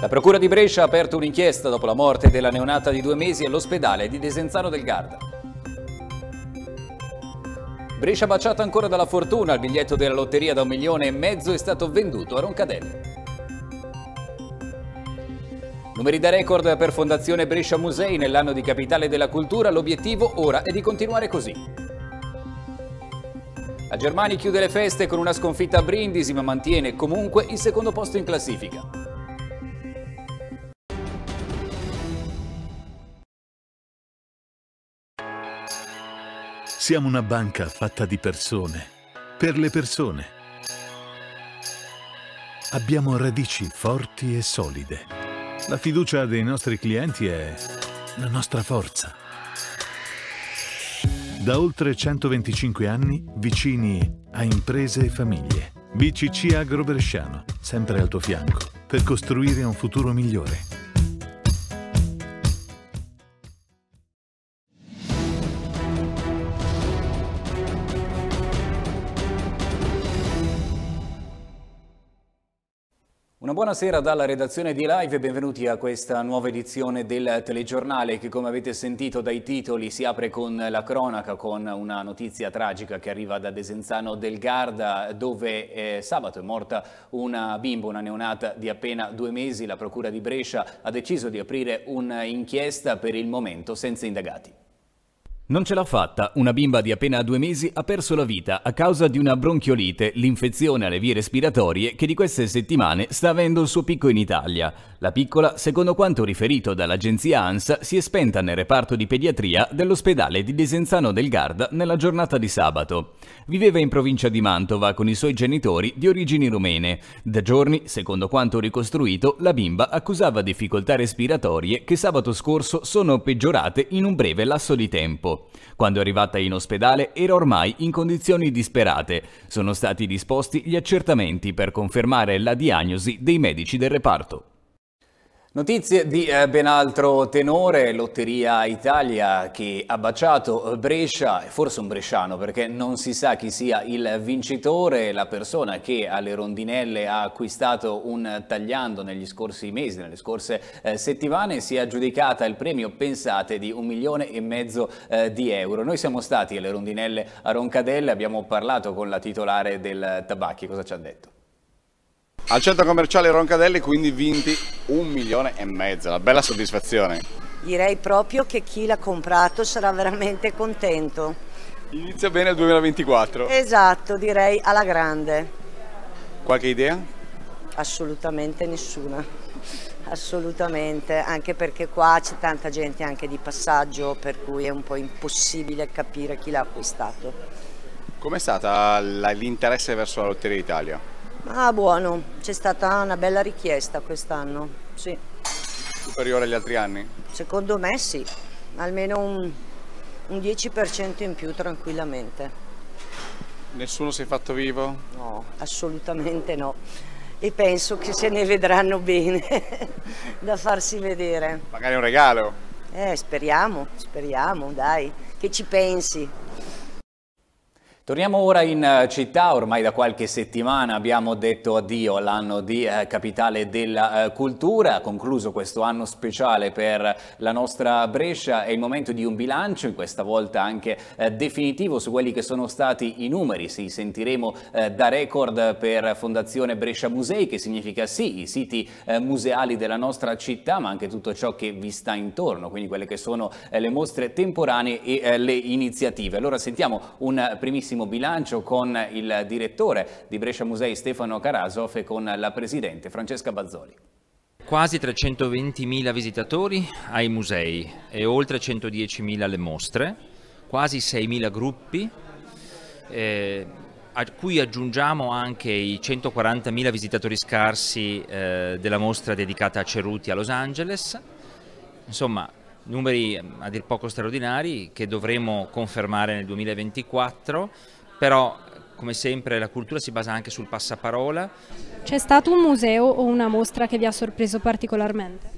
La Procura di Brescia ha aperto un'inchiesta dopo la morte della neonata di due mesi all'ospedale di Desenzano del Garda. Brescia baciata ancora dalla fortuna, il biglietto della lotteria da un milione e mezzo è stato venduto a Roncadelle. Numeri da record per Fondazione Brescia Musei nell'anno di Capitale della Cultura, l'obiettivo ora è di continuare così. La Germania chiude le feste con una sconfitta a Brindisi ma mantiene comunque il secondo posto in classifica. Siamo una banca fatta di persone, per le persone. Abbiamo radici forti e solide. La fiducia dei nostri clienti è la nostra forza. Da oltre 125 anni vicini a imprese e famiglie. BCC Agro Bresciano, sempre al tuo fianco, per costruire un futuro migliore. Buonasera dalla redazione di Live e benvenuti a questa nuova edizione del telegiornale che come avete sentito dai titoli si apre con la cronaca, con una notizia tragica che arriva da Desenzano del Garda dove eh, sabato è morta una bimba, una neonata di appena due mesi. La procura di Brescia ha deciso di aprire un'inchiesta per il momento senza indagati. Non ce l'ha fatta, una bimba di appena due mesi ha perso la vita a causa di una bronchiolite, l'infezione alle vie respiratorie che di queste settimane sta avendo il suo picco in Italia. La piccola, secondo quanto riferito dall'agenzia ANSA, si è spenta nel reparto di pediatria dell'ospedale di Desenzano del Garda nella giornata di sabato. Viveva in provincia di Mantova con i suoi genitori di origini rumene. Da giorni, secondo quanto ricostruito, la bimba accusava difficoltà respiratorie che sabato scorso sono peggiorate in un breve lasso di tempo. Quando è arrivata in ospedale era ormai in condizioni disperate. Sono stati disposti gli accertamenti per confermare la diagnosi dei medici del reparto. Notizie di eh, ben altro tenore, Lotteria Italia che ha baciato Brescia, forse un bresciano perché non si sa chi sia il vincitore, la persona che alle rondinelle ha acquistato un tagliando negli scorsi mesi, nelle scorse eh, settimane, si è aggiudicata il premio, pensate, di un milione e mezzo eh, di euro. Noi siamo stati alle rondinelle a Roncadelle, abbiamo parlato con la titolare del Tabacchi, cosa ci ha detto? Al centro commerciale Roncadelli quindi vinti un milione e mezzo, una bella soddisfazione. Direi proprio che chi l'ha comprato sarà veramente contento. Inizia bene il 2024. Esatto, direi alla grande. Qualche idea? Assolutamente nessuna, assolutamente, anche perché qua c'è tanta gente anche di passaggio per cui è un po' impossibile capire chi l'ha acquistato. Com'è stato l'interesse verso la Lotteria Italia? Ah, buono, c'è stata una bella richiesta quest'anno, sì. Superiore agli altri anni? Secondo me sì, almeno un, un 10% in più tranquillamente. Nessuno si è fatto vivo? No, assolutamente no. E penso che se ne vedranno bene da farsi vedere. Magari un regalo? Eh, speriamo, speriamo, dai, che ci pensi. Torniamo ora in eh, città, ormai da qualche settimana abbiamo detto addio all'anno di eh, Capitale della eh, Cultura, concluso questo anno speciale per la nostra Brescia, è il momento di un bilancio, questa volta anche eh, definitivo su quelli che sono stati i numeri, si sentiremo eh, da record per Fondazione Brescia Musei, che significa sì i siti eh, museali della nostra città, ma anche tutto ciò che vi sta intorno, quindi quelle che sono le mostre temporanee e le iniziative. Allora sentiamo un primissimo Benissimo Bilancio con il direttore di Brescia Musei Stefano Karasov e con la presidente Francesca Bazzoli. Quasi 320.000 visitatori ai musei e oltre 110.000 alle mostre, quasi 6.000 gruppi, eh, a cui aggiungiamo anche i 140.000 visitatori scarsi eh, della mostra dedicata a Ceruti a Los Angeles. Insomma, numeri ehm, a dir poco straordinari che dovremo confermare nel 2024, però come sempre la cultura si basa anche sul passaparola. C'è stato un museo o una mostra che vi ha sorpreso particolarmente?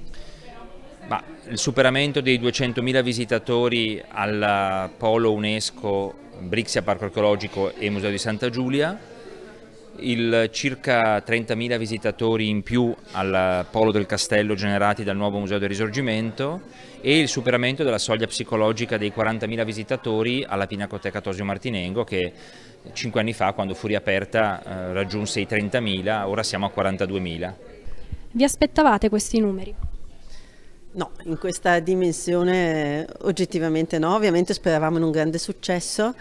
Ma il superamento dei 200.000 visitatori al polo UNESCO Brixia Parco Archeologico e Museo di Santa Giulia il circa 30.000 visitatori in più al Polo del Castello generati dal nuovo Museo del Risorgimento e il superamento della soglia psicologica dei 40.000 visitatori alla Pinacoteca Tosio Martinengo che cinque anni fa quando fu riaperta eh, raggiunse i 30.000, ora siamo a 42.000. Vi aspettavate questi numeri? No, in questa dimensione oggettivamente no, ovviamente speravamo in un grande successo,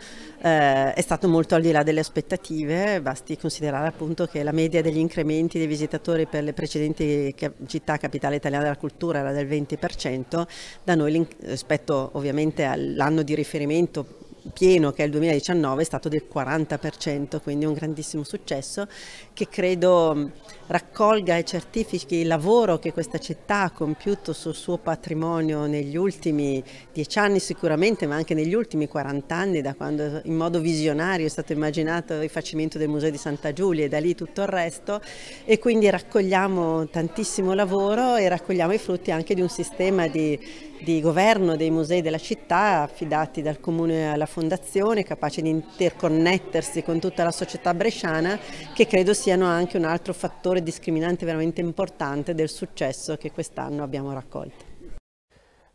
eh, è stato molto al di là delle aspettative, basti considerare appunto che la media degli incrementi dei visitatori per le precedenti città capitale italiana della cultura era del 20%, da noi rispetto ovviamente all'anno di riferimento pieno che è il 2019 è stato del 40%, quindi un grandissimo successo che credo raccolga e certifichi il lavoro che questa città ha compiuto sul suo patrimonio negli ultimi dieci anni sicuramente, ma anche negli ultimi 40 anni, da quando in modo visionario è stato immaginato il rifacimento del Museo di Santa Giulia e da lì tutto il resto e quindi raccogliamo tantissimo lavoro e raccogliamo i frutti anche di un sistema di, di governo dei musei della città affidati dal comune alla fondazione, capace di interconnettersi con tutta la società bresciana che credo siano anche un altro fattore fattore discriminante veramente importante del successo che quest'anno abbiamo raccolto.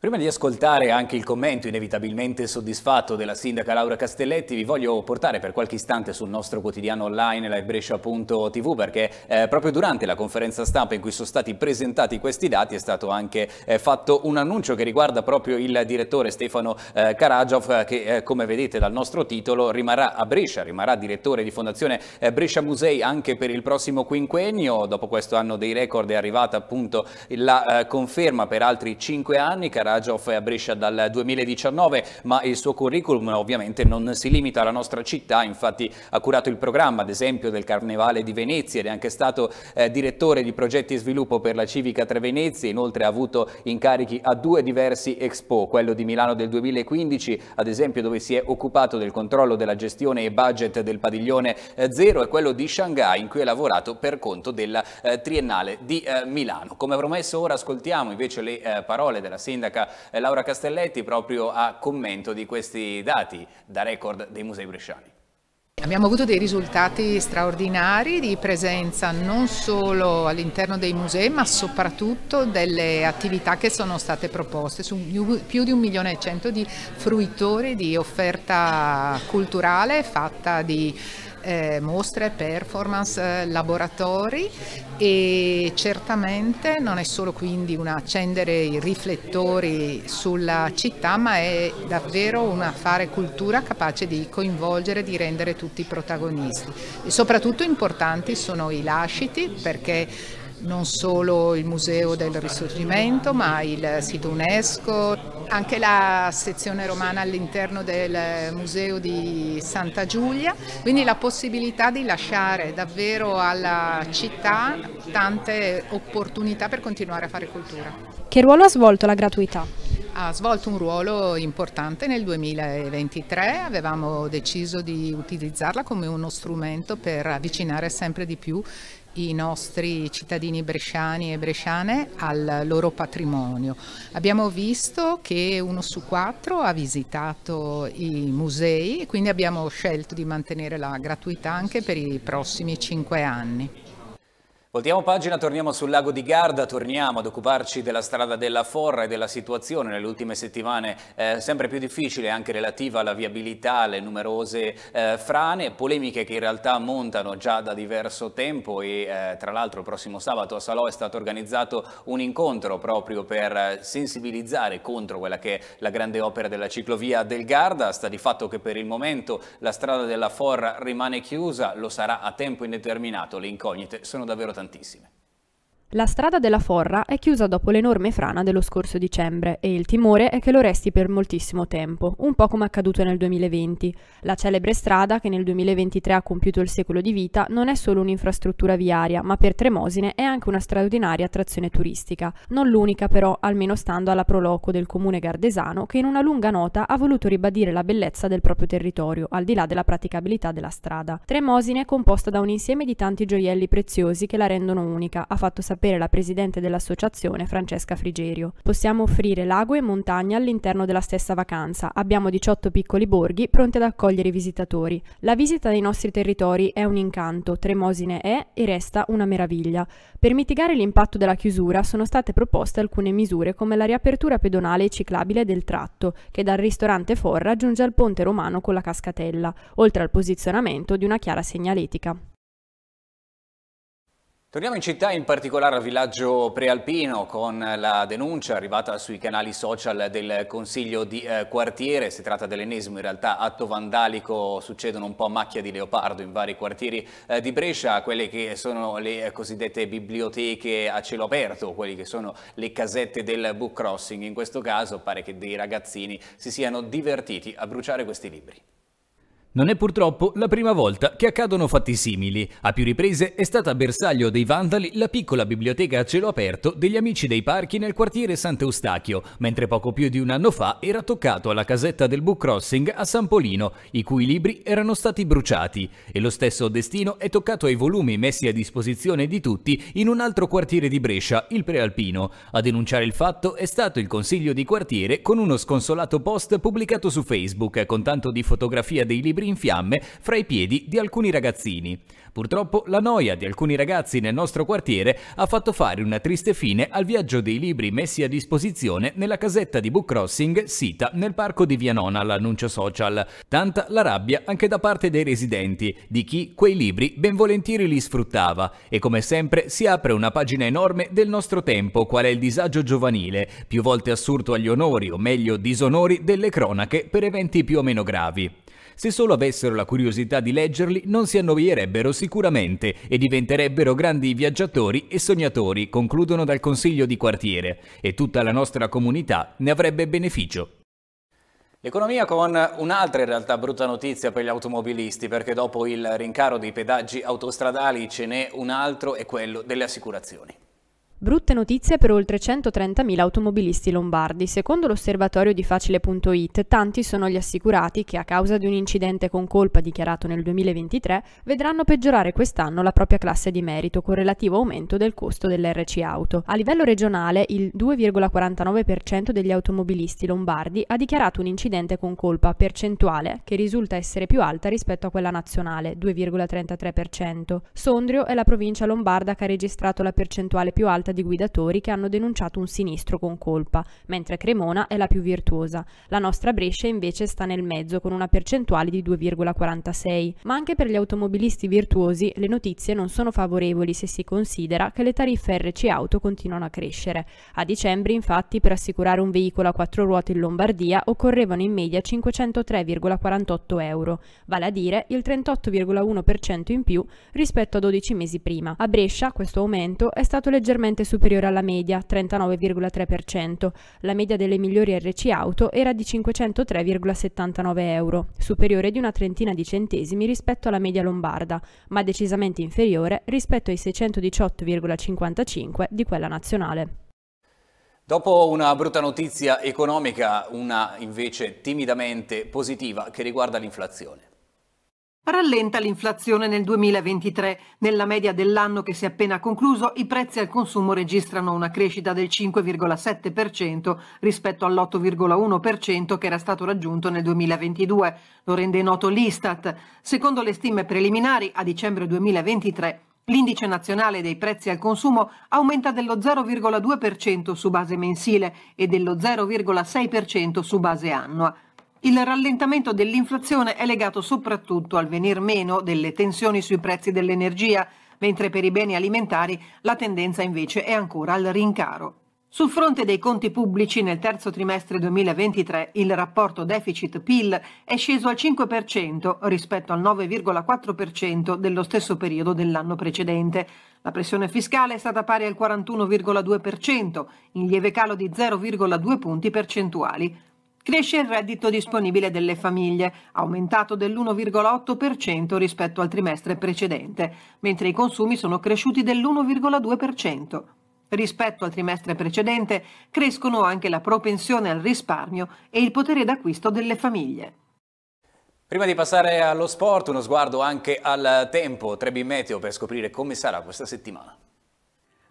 Prima di ascoltare anche il commento inevitabilmente soddisfatto della sindaca Laura Castelletti, vi voglio portare per qualche istante sul nostro quotidiano online livebrescia.tv perché eh, proprio durante la conferenza stampa in cui sono stati presentati questi dati è stato anche eh, fatto un annuncio che riguarda proprio il direttore Stefano eh, Karajov eh, che eh, come vedete dal nostro titolo rimarrà a Brescia, rimarrà direttore di Fondazione eh, Brescia Musei anche per il prossimo quinquennio. Dopo questo anno dei record è arrivata appunto la conferma per altri cinque anni. Karajov Rajoff è a Brescia dal 2019, ma il suo curriculum ovviamente non si limita alla nostra città, infatti ha curato il programma ad esempio del Carnevale di Venezia ed è anche stato eh, direttore di progetti e sviluppo per la Civica Tre Venezia, inoltre ha avuto incarichi a due diversi Expo, quello di Milano del 2015 ad esempio dove si è occupato del controllo della gestione e budget del padiglione eh, zero e quello di Shanghai in cui ha lavorato per conto della eh, Triennale di eh, Milano. Come promesso ora ascoltiamo invece le eh, parole della sindaca eh, Laura Castelletti proprio a commento di questi dati da record dei musei bresciani. Abbiamo avuto dei risultati straordinari di presenza non solo all'interno dei musei ma soprattutto delle attività che sono state proposte su più di un milione e cento di fruitori di offerta culturale fatta di eh, mostre, performance, eh, laboratori e certamente non è solo quindi un accendere i riflettori sulla città ma è davvero un affare cultura capace di coinvolgere, di rendere tutti protagonisti e soprattutto importanti sono i lasciti perché non solo il Museo del Risorgimento ma il sito UNESCO, anche la sezione romana all'interno del Museo di Santa Giulia, quindi la possibilità di lasciare davvero alla città tante opportunità per continuare a fare cultura. Che ruolo ha svolto la gratuità? ha svolto un ruolo importante nel 2023, avevamo deciso di utilizzarla come uno strumento per avvicinare sempre di più i nostri cittadini bresciani e bresciane al loro patrimonio. Abbiamo visto che uno su quattro ha visitato i musei quindi abbiamo scelto di mantenere la gratuità anche per i prossimi cinque anni. Voltiamo pagina, torniamo sul lago di Garda, torniamo ad occuparci della strada della Forra e della situazione nelle ultime settimane eh, sempre più difficile anche relativa alla viabilità, alle numerose eh, frane, polemiche che in realtà montano già da diverso tempo e eh, tra l'altro prossimo sabato a Salò è stato organizzato un incontro proprio per eh, sensibilizzare contro quella che è la grande opera della ciclovia del Garda, sta di fatto che per il momento la strada della Forra rimane chiusa, lo sarà a tempo indeterminato, le incognite sono davvero tante tantissime. La strada della Forra è chiusa dopo l'enorme frana dello scorso dicembre e il timore è che lo resti per moltissimo tempo, un po' come accaduto nel 2020. La celebre strada, che nel 2023 ha compiuto il secolo di vita, non è solo un'infrastruttura viaria, ma per Tremosine è anche una straordinaria attrazione turistica. Non l'unica però, almeno stando alla proloco del comune gardesano, che in una lunga nota ha voluto ribadire la bellezza del proprio territorio, al di là della praticabilità della strada. Tremosine è composta da un insieme di tanti gioielli preziosi che la rendono unica, ha fatto sapere sapere la presidente dell'associazione, Francesca Frigerio. Possiamo offrire lago e montagna all'interno della stessa vacanza. Abbiamo 18 piccoli borghi pronti ad accogliere i visitatori. La visita dei nostri territori è un incanto, Tremosine è e resta una meraviglia. Per mitigare l'impatto della chiusura sono state proposte alcune misure come la riapertura pedonale e ciclabile del tratto, che dal ristorante Forra giunge al ponte romano con la cascatella, oltre al posizionamento di una chiara segnaletica. Torniamo in città, in particolare al villaggio prealpino, con la denuncia arrivata sui canali social del Consiglio di eh, Quartiere. Si tratta dell'ennesimo, in realtà, atto vandalico. Succedono un po' a macchia di leopardo in vari quartieri eh, di Brescia, quelle che sono le cosiddette biblioteche a cielo aperto, quelle che sono le casette del book crossing. In questo caso pare che dei ragazzini si siano divertiti a bruciare questi libri. Non è purtroppo la prima volta che accadono fatti simili. A più riprese è stata bersaglio dei vandali la piccola biblioteca a cielo aperto degli amici dei parchi nel quartiere Sant'Eustachio, mentre poco più di un anno fa era toccato alla casetta del Book Crossing a San Polino, i cui libri erano stati bruciati. E lo stesso destino è toccato ai volumi messi a disposizione di tutti in un altro quartiere di Brescia, il Prealpino. A denunciare il fatto è stato il consiglio di quartiere con uno sconsolato post pubblicato su Facebook con tanto di fotografia dei libri mostri in fiamme fra i piedi di alcuni ragazzini. Purtroppo la noia di alcuni ragazzi nel nostro quartiere ha fatto fare una triste fine al viaggio dei libri messi a disposizione nella casetta di Book Crossing sita nel parco di Vianona all'annuncio social. Tanta la rabbia anche da parte dei residenti, di chi quei libri ben volentieri li sfruttava e come sempre si apre una pagina enorme del nostro tempo qual è il disagio giovanile, più volte assurto agli onori o meglio disonori delle cronache per eventi più o meno gravi. Se solo avessero la curiosità di leggerli non si annoierebbero sicuramente e diventerebbero grandi viaggiatori e sognatori, concludono dal consiglio di quartiere, e tutta la nostra comunità ne avrebbe beneficio. L'economia con un'altra in realtà brutta notizia per gli automobilisti perché dopo il rincaro dei pedaggi autostradali ce n'è un altro e quello delle assicurazioni. Brutte notizie per oltre 130.000 automobilisti lombardi. Secondo l'osservatorio di facile.it, tanti sono gli assicurati che a causa di un incidente con colpa dichiarato nel 2023 vedranno peggiorare quest'anno la propria classe di merito con relativo aumento del costo dell'RC auto. A livello regionale, il 2,49% degli automobilisti lombardi ha dichiarato un incidente con colpa, percentuale che risulta essere più alta rispetto a quella nazionale, 2,33%. Sondrio è la provincia lombarda che ha registrato la percentuale più alta alta di guidatori che hanno denunciato un sinistro con colpa, mentre Cremona è la più virtuosa. La nostra Brescia invece sta nel mezzo con una percentuale di 2,46. Ma anche per gli automobilisti virtuosi le notizie non sono favorevoli se si considera che le tariffe RC Auto continuano a crescere. A dicembre infatti per assicurare un veicolo a quattro ruote in Lombardia occorrevano in media 503,48 euro, vale a dire il 38,1% in più rispetto a 12 mesi prima. A Brescia questo aumento è stato leggermente leggermente superiore alla media, 39,3%. La media delle migliori RC auto era di 503,79 euro, superiore di una trentina di centesimi rispetto alla media lombarda, ma decisamente inferiore rispetto ai 618,55 di quella nazionale. Dopo una brutta notizia economica, una invece timidamente positiva che riguarda l'inflazione. Rallenta l'inflazione nel 2023. Nella media dell'anno che si è appena concluso, i prezzi al consumo registrano una crescita del 5,7% rispetto all'8,1% che era stato raggiunto nel 2022. Lo rende noto l'Istat. Secondo le stime preliminari, a dicembre 2023 L'indice nazionale dei prezzi al consumo aumenta dello 0,2% su base mensile e dello 0,6% su base annua. Il rallentamento dell'inflazione è legato soprattutto al venir meno delle tensioni sui prezzi dell'energia, mentre per i beni alimentari la tendenza invece è ancora al rincaro. Sul fronte dei conti pubblici nel terzo trimestre 2023 il rapporto deficit-PIL è sceso al 5% rispetto al 9,4% dello stesso periodo dell'anno precedente. La pressione fiscale è stata pari al 41,2%, in lieve calo di 0,2 punti percentuali. Cresce il reddito disponibile delle famiglie, aumentato dell'1,8% rispetto al trimestre precedente, mentre i consumi sono cresciuti dell'1,2%. Rispetto al trimestre precedente crescono anche la propensione al risparmio e il potere d'acquisto delle famiglie. Prima di passare allo sport, uno sguardo anche al tempo Trebi Meteo per scoprire come sarà questa settimana.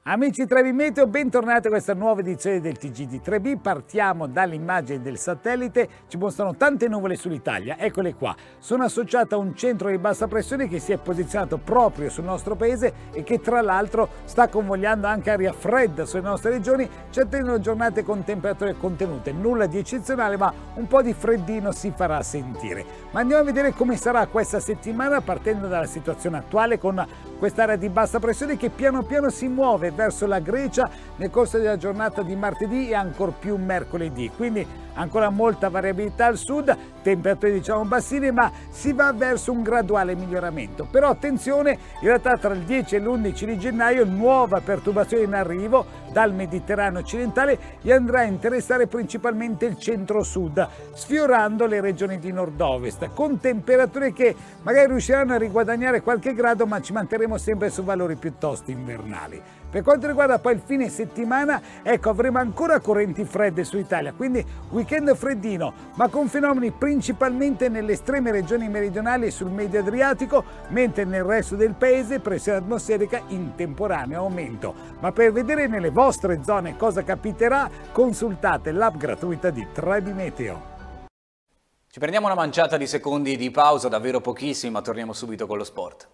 Amici Trevi Meteo, bentornati a questa nuova edizione del TG di 3 Partiamo dall'immagine del satellite, ci mostrano tante nuvole sull'Italia, eccole qua. Sono associate a un centro di bassa pressione che si è posizionato proprio sul nostro paese e che tra l'altro sta convogliando anche aria fredda sulle nostre regioni. Ci attendono giornate con temperature contenute, nulla di eccezionale ma un po' di freddino si farà sentire. Ma andiamo a vedere come sarà questa settimana partendo dalla situazione attuale con quest'area di bassa pressione che piano piano si muove verso la Grecia nel corso della giornata di martedì e ancor più mercoledì. Quindi ancora molta variabilità al sud, temperature diciamo bassine, ma si va verso un graduale miglioramento. Però attenzione, in realtà tra il 10 e l'11 di gennaio nuova perturbazione in arrivo dal Mediterraneo occidentale e andrà a interessare principalmente il centro-sud, sfiorando le regioni di nord-ovest, con temperature che magari riusciranno a riguadagnare qualche grado, ma ci manterremo siamo sempre su valori piuttosto invernali. Per quanto riguarda poi il fine settimana, ecco avremo ancora correnti fredde su Italia, quindi weekend freddino, ma con fenomeni principalmente nelle estreme regioni meridionali e sul medio Adriatico, mentre nel resto del paese pressione atmosferica in temporaneo aumento. Ma per vedere nelle vostre zone cosa capiterà, consultate l'app gratuita di 3D Meteo. Ci prendiamo una manciata di secondi di pausa, davvero pochissima, torniamo subito con lo sport.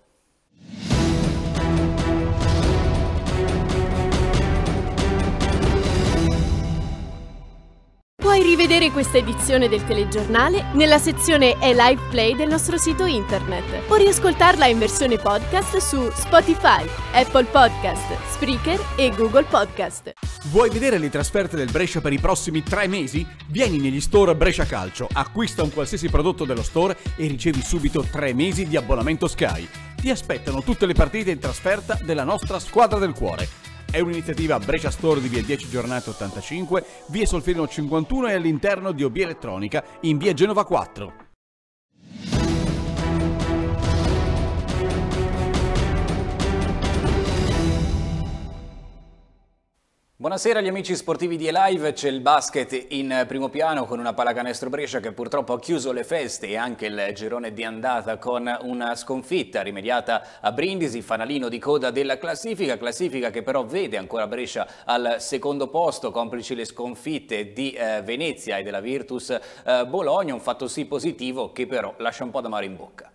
Puoi rivedere questa edizione del telegiornale nella sezione e live play del nostro sito internet o riascoltarla in versione podcast su Spotify, Apple Podcast, Spreaker e Google Podcast. Vuoi vedere le trasferte del Brescia per i prossimi tre mesi? Vieni negli store Brescia Calcio, acquista un qualsiasi prodotto dello store e ricevi subito tre mesi di abbonamento Sky. Ti aspettano tutte le partite in trasferta della nostra squadra del cuore. È un'iniziativa Brescia Store di via 10 giornate 85, via Solferino 51 e all'interno di Obi Elettronica in via Genova 4. Buonasera agli amici sportivi di Elive, c'è il basket in primo piano con una pallacanestro Brescia che purtroppo ha chiuso le feste e anche il girone di andata con una sconfitta rimediata a Brindisi, fanalino di coda della classifica, classifica che però vede ancora Brescia al secondo posto, complici le sconfitte di eh, Venezia e della Virtus eh, Bologna, un fatto sì positivo che però lascia un po' da mare in bocca.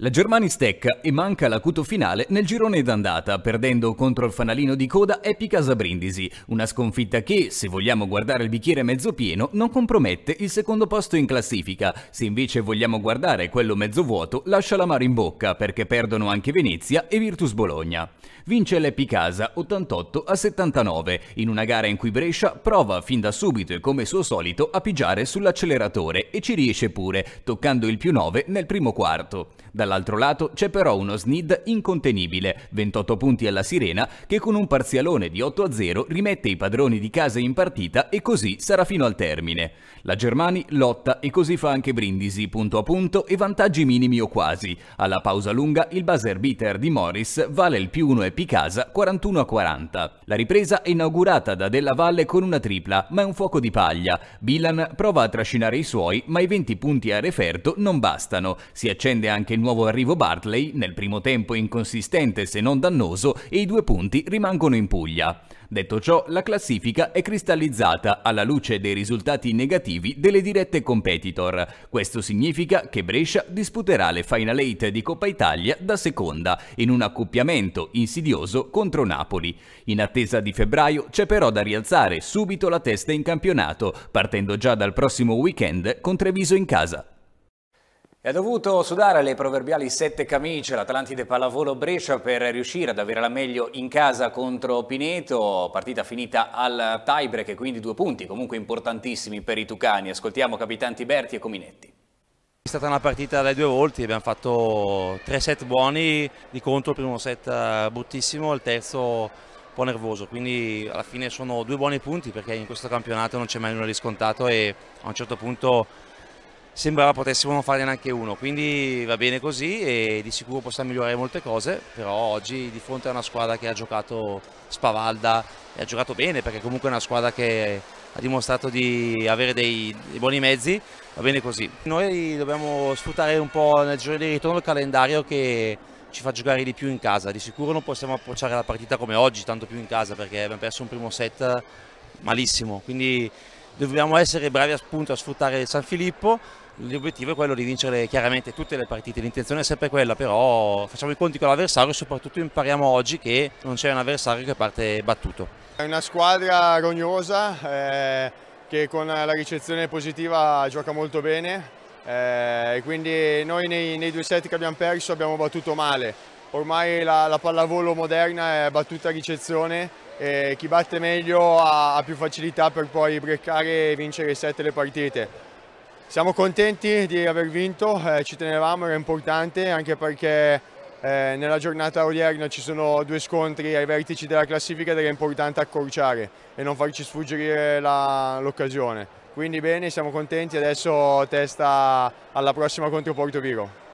La Germania stecca e manca l'acuto finale nel girone d'andata, perdendo contro il fanalino di coda Epicasa Brindisi, una sconfitta che, se vogliamo guardare il bicchiere mezzo pieno, non compromette il secondo posto in classifica, se invece vogliamo guardare quello mezzo vuoto lascia la mare in bocca perché perdono anche Venezia e Virtus Bologna. Vince l'Epicasa 88 a 79, in una gara in cui Brescia prova fin da subito e come suo solito a pigiare sull'acceleratore e ci riesce pure, toccando il più 9 nel primo quarto. Dalla Dall'altro lato c'è però uno Snid incontenibile, 28 punti alla sirena, che con un parzialone di 8-0 rimette i padroni di casa in partita e così sarà fino al termine. La Germani lotta e così fa anche Brindisi, punto a punto e vantaggi minimi o quasi. Alla pausa lunga il buzzer beater di Morris vale il più 1 e Picasa 41 a 40. La ripresa è inaugurata da Della Valle con una tripla, ma è un fuoco di paglia. Bilan prova a trascinare i suoi, ma i 20 punti a referto non bastano. Si accende anche il nuovo nuovo arrivo Bartley, nel primo tempo inconsistente se non dannoso, e i due punti rimangono in Puglia. Detto ciò, la classifica è cristallizzata alla luce dei risultati negativi delle dirette competitor. Questo significa che Brescia disputerà le Final Eight di Coppa Italia da seconda, in un accoppiamento insidioso contro Napoli. In attesa di febbraio c'è però da rialzare subito la testa in campionato, partendo già dal prossimo weekend con Treviso in casa ha dovuto sudare le proverbiali sette camicie l'Atlantide Pallavolo Brescia per riuscire ad avere la meglio in casa contro Pineto, partita finita al tiebreak e quindi due punti comunque importantissimi per i Tucani. Ascoltiamo capitanti Berti e Cominetti. È stata una partita dai due volti, abbiamo fatto tre set buoni, di contro il primo set eh, bruttissimo, il terzo un po' nervoso, quindi alla fine sono due buoni punti perché in questo campionato non c'è mai nulla di scontato e a un certo punto sembrava potessimo fare neanche uno, quindi va bene così e di sicuro possiamo migliorare molte cose, però oggi di fronte a una squadra che ha giocato spavalda e ha giocato bene perché comunque è una squadra che ha dimostrato di avere dei, dei buoni mezzi, va bene così. Noi dobbiamo sfruttare un po' nel giorno di ritorno il calendario che ci fa giocare di più in casa, di sicuro non possiamo approcciare la partita come oggi, tanto più in casa perché abbiamo perso un primo set malissimo, quindi dobbiamo essere bravi appunto a sfruttare San Filippo L'obiettivo è quello di vincere chiaramente tutte le partite, l'intenzione è sempre quella, però facciamo i conti con l'avversario e soprattutto impariamo oggi che non c'è un avversario che parte battuto. È una squadra rognosa eh, che con la ricezione positiva gioca molto bene eh, quindi noi nei, nei due set che abbiamo perso abbiamo battuto male, ormai la, la, pallavolo moderna è battuta a ricezione e chi batte meglio ha, ha più facilità per poi breccare e vincere sette le partite. Siamo contenti di aver vinto, eh, ci tenevamo, era importante anche perché eh, nella giornata odierna ci sono due scontri ai vertici della classifica ed era importante accorciare e non farci sfuggire l'occasione. Quindi bene, siamo contenti, adesso testa alla prossima contro Porto Vigo.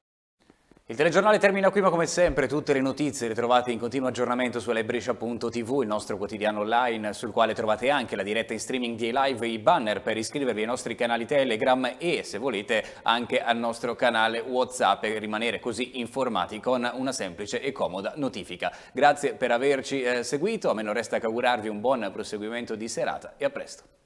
Il telegiornale termina qui ma come sempre tutte le notizie le trovate in continuo aggiornamento su Alebrescia.tv, il nostro quotidiano online sul quale trovate anche la diretta in streaming di live e i banner per iscrivervi ai nostri canali Telegram e se volete anche al nostro canale Whatsapp e rimanere così informati con una semplice e comoda notifica. Grazie per averci eh, seguito, a me non resta che augurarvi un buon proseguimento di serata e a presto.